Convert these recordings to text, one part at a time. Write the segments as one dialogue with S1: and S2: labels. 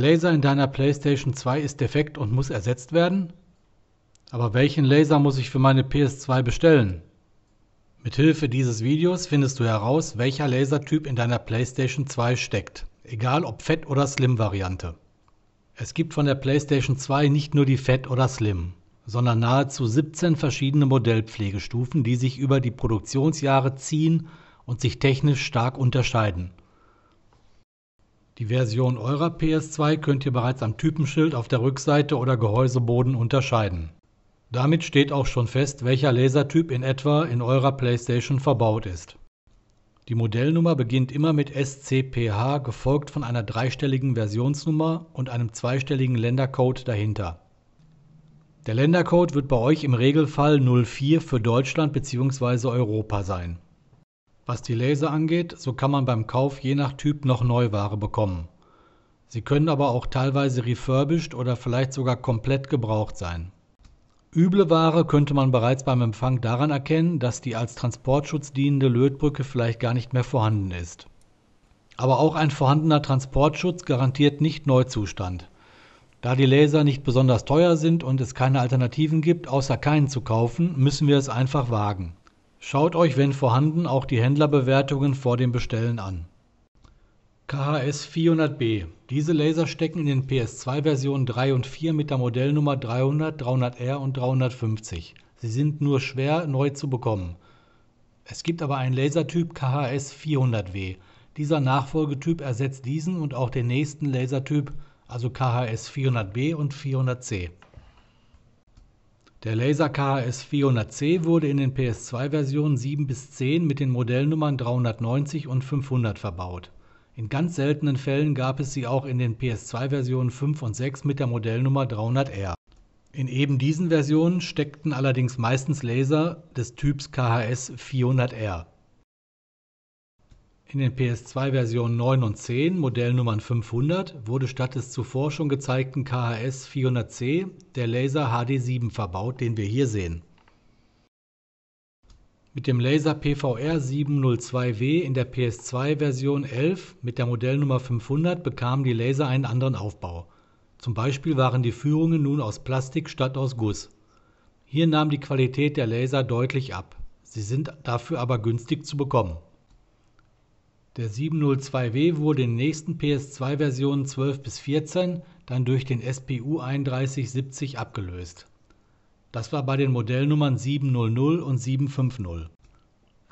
S1: Laser in deiner PlayStation 2 ist defekt und muss ersetzt werden? Aber welchen Laser muss ich für meine PS2 bestellen? Mithilfe dieses Videos findest du heraus, welcher Lasertyp in deiner PlayStation 2 steckt, egal ob Fett- oder Slim-Variante. Es gibt von der PlayStation 2 nicht nur die Fett- oder Slim, sondern nahezu 17 verschiedene Modellpflegestufen, die sich über die Produktionsjahre ziehen und sich technisch stark unterscheiden. Die Version eurer PS2 könnt ihr bereits am Typenschild auf der Rückseite oder Gehäuseboden unterscheiden. Damit steht auch schon fest, welcher Lasertyp in etwa in eurer PlayStation verbaut ist. Die Modellnummer beginnt immer mit SCPH, gefolgt von einer dreistelligen Versionsnummer und einem zweistelligen Ländercode dahinter. Der Ländercode wird bei euch im Regelfall 04 für Deutschland bzw. Europa sein was die Laser angeht, so kann man beim Kauf je nach Typ noch Neuware bekommen. Sie können aber auch teilweise refurbished oder vielleicht sogar komplett gebraucht sein. Üble Ware könnte man bereits beim Empfang daran erkennen, dass die als Transportschutz dienende Lötbrücke vielleicht gar nicht mehr vorhanden ist. Aber auch ein vorhandener Transportschutz garantiert nicht Neuzustand. Da die Laser nicht besonders teuer sind und es keine Alternativen gibt, außer keinen zu kaufen, müssen wir es einfach wagen. Schaut euch, wenn vorhanden, auch die Händlerbewertungen vor dem Bestellen an. KHS 400B. Diese Laser stecken in den PS2-Versionen 3 und 4 mit der Modellnummer 300, 300R und 350. Sie sind nur schwer neu zu bekommen. Es gibt aber einen Lasertyp KHS 400W. Dieser Nachfolgetyp ersetzt diesen und auch den nächsten Lasertyp, also KHS 400B und 400C. Der Laser KHS 400C wurde in den PS2-Versionen 7 bis 10 mit den Modellnummern 390 und 500 verbaut. In ganz seltenen Fällen gab es sie auch in den PS2-Versionen 5 und 6 mit der Modellnummer 300R. In eben diesen Versionen steckten allerdings meistens Laser des Typs KHS 400R in den PS2-Versionen 9 und 10, Modellnummern 500, wurde statt des zuvor schon gezeigten KHS 400C der Laser HD7 verbaut, den wir hier sehen. Mit dem Laser PVR 702W in der PS2-Version 11 mit der Modellnummer 500 bekamen die Laser einen anderen Aufbau. Zum Beispiel waren die Führungen nun aus Plastik statt aus Guss. Hier nahm die Qualität der Laser deutlich ab, sie sind dafür aber günstig zu bekommen der 702W wurde in den nächsten PS2-Versionen 12 bis 14 dann durch den SPU 3170 abgelöst. Das war bei den Modellnummern 700 und 750.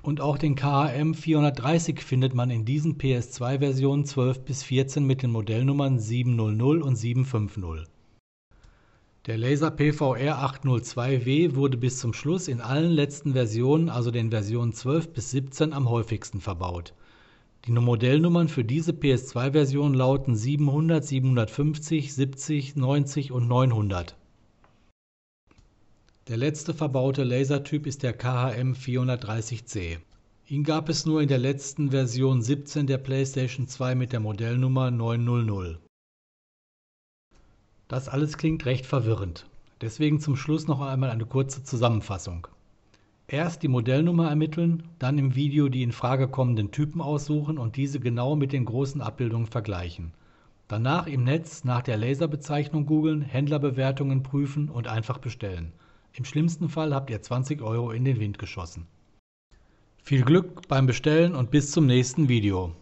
S1: Und auch den KHM 430 findet man in diesen PS2-Versionen 12 bis 14 mit den Modellnummern 700 und 750. Der Laser PVR 802W wurde bis zum Schluss in allen letzten Versionen, also den Versionen 12 bis 17, am häufigsten verbaut die Modellnummern für diese PS2-Version lauten 700, 750, 70, 90 und 900. Der letzte verbaute Lasertyp ist der KHM 430C. Ihn gab es nur in der letzten Version 17 der PlayStation 2 mit der Modellnummer 900. Das alles klingt recht verwirrend. Deswegen zum Schluss noch einmal eine kurze Zusammenfassung erst die Modellnummer ermitteln, dann im Video die in Frage kommenden Typen aussuchen und diese genau mit den großen Abbildungen vergleichen. Danach im Netz nach der Laserbezeichnung googeln, Händlerbewertungen prüfen und einfach bestellen. Im schlimmsten Fall habt ihr 20 Euro in den Wind geschossen. Viel Glück beim Bestellen und bis zum nächsten Video.